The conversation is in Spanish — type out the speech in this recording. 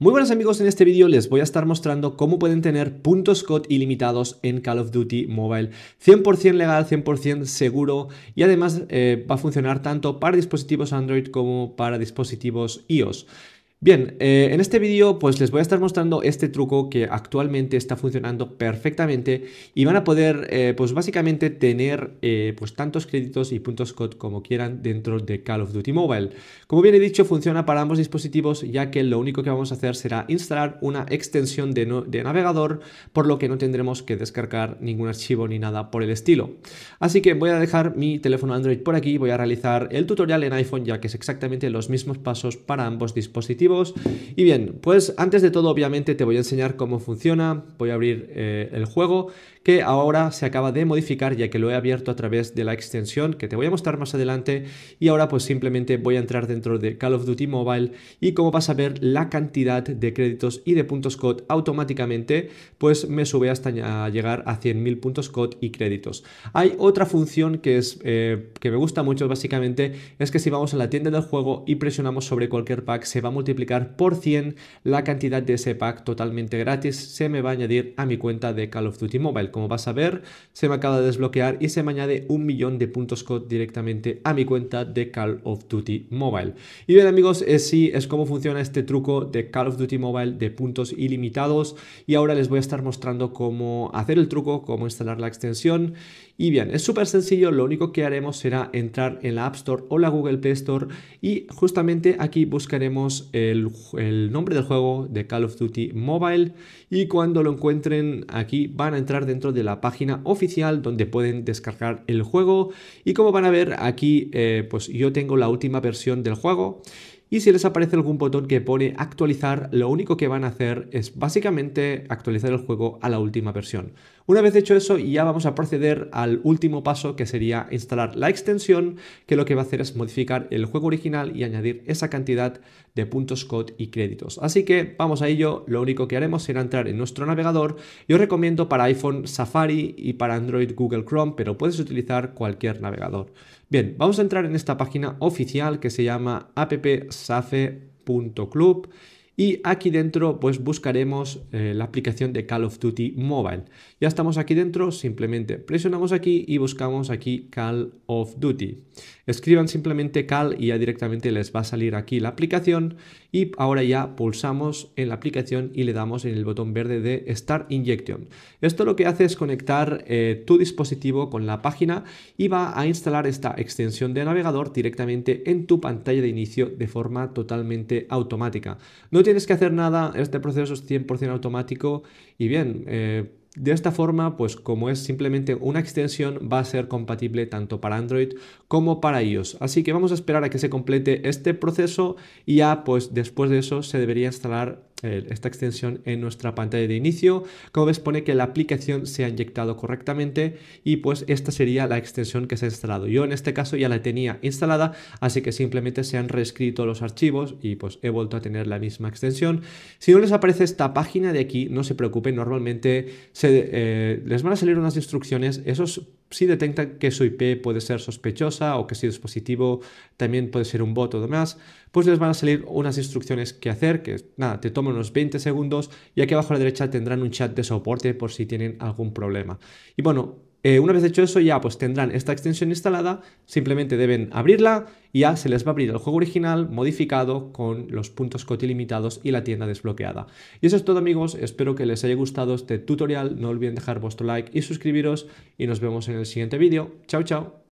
Muy buenos amigos, en este vídeo les voy a estar mostrando cómo pueden tener puntos COD ilimitados en Call of Duty Mobile. 100% legal, 100% seguro y además eh, va a funcionar tanto para dispositivos Android como para dispositivos iOS. Bien, eh, en este vídeo pues les voy a estar mostrando este truco que actualmente está funcionando perfectamente y van a poder eh, pues básicamente tener eh, pues tantos créditos y puntos COD como quieran dentro de Call of Duty Mobile. Como bien he dicho funciona para ambos dispositivos ya que lo único que vamos a hacer será instalar una extensión de, de navegador por lo que no tendremos que descargar ningún archivo ni nada por el estilo. Así que voy a dejar mi teléfono Android por aquí, voy a realizar el tutorial en iPhone ya que es exactamente los mismos pasos para ambos dispositivos y bien, pues antes de todo obviamente te voy a enseñar cómo funciona, voy a abrir eh, el juego que ahora se acaba de modificar ya que lo he abierto a través de la extensión que te voy a mostrar más adelante y ahora pues simplemente voy a entrar dentro de Call of Duty Mobile y como vas a ver la cantidad de créditos y de puntos COD automáticamente pues me sube hasta llegar a 100.000 puntos COD y créditos. Hay otra función que es eh, que me gusta mucho básicamente es que si vamos a la tienda del juego y presionamos sobre cualquier pack se va a multiplicar por 100 la cantidad de ese pack totalmente gratis se me va a añadir a mi cuenta de Call of Duty Mobile como vas a ver, se me acaba de desbloquear y se me añade un millón de puntos COD directamente a mi cuenta de Call of Duty Mobile. Y bien amigos, es sí, es como funciona este truco de Call of Duty Mobile de puntos ilimitados y ahora les voy a estar mostrando cómo hacer el truco, cómo instalar la extensión y bien, es súper sencillo, lo único que haremos será entrar en la App Store o la Google Play Store y justamente aquí buscaremos el, el, nombre del juego de Call of Duty Mobile y cuando lo encuentren aquí van a entrar dentro de la página oficial donde pueden descargar el juego. Y como van a ver aquí, eh, pues yo tengo la última versión del juego y si les aparece algún botón que pone actualizar, lo único que van a hacer es básicamente actualizar el juego a la última versión. Una vez hecho eso, ya vamos a proceder al último paso que sería instalar la extensión, que lo que va a hacer es modificar el juego original y añadir esa cantidad de puntos code y créditos. Así que vamos a ello, lo único que haremos será entrar en nuestro navegador. Yo recomiendo para iPhone Safari y para Android Google Chrome, pero puedes utilizar cualquier navegador. Bien, vamos a entrar en esta página oficial que se llama appsafe.club y aquí dentro pues buscaremos eh, la aplicación de Call of Duty Mobile. Ya estamos aquí dentro, simplemente presionamos aquí y buscamos aquí Call of Duty. Escriban simplemente Call y ya directamente les va a salir aquí la aplicación y ahora ya pulsamos en la aplicación y le damos en el botón verde de Start Injection. Esto lo que hace es conectar eh, tu dispositivo con la página y va a instalar esta extensión de navegador directamente en tu pantalla de inicio de forma totalmente automática. No tienes que hacer nada, este proceso es 100% automático y bien, eh, de esta forma, pues como es simplemente una extensión, va a ser compatible tanto para Android como para iOS. Así que vamos a esperar a que se complete este proceso y ya pues después de eso se debería instalar esta extensión en nuestra pantalla de inicio. Como ves pone que la aplicación se ha inyectado correctamente y pues esta sería la extensión que se ha instalado. Yo en este caso ya la tenía instalada, así que simplemente se han reescrito los archivos y pues he vuelto a tener la misma extensión. Si no les aparece esta página de aquí, no se preocupen, normalmente se, eh, les van a salir unas instrucciones, esos si detectan que su IP puede ser sospechosa o que su dispositivo también puede ser un bot o demás, pues les van a salir unas instrucciones que hacer, que nada, te toman unos 20 segundos y aquí abajo a la derecha tendrán un chat de soporte por si tienen algún problema. Y bueno, eh, una vez hecho eso, ya pues tendrán esta extensión instalada, simplemente deben abrirla y ya se les va a abrir el juego original modificado con los puntos coti limitados y la tienda desbloqueada. Y eso es todo amigos, espero que les haya gustado este tutorial, no olviden dejar vuestro like y suscribiros y nos vemos en el siguiente vídeo. Chao, chao.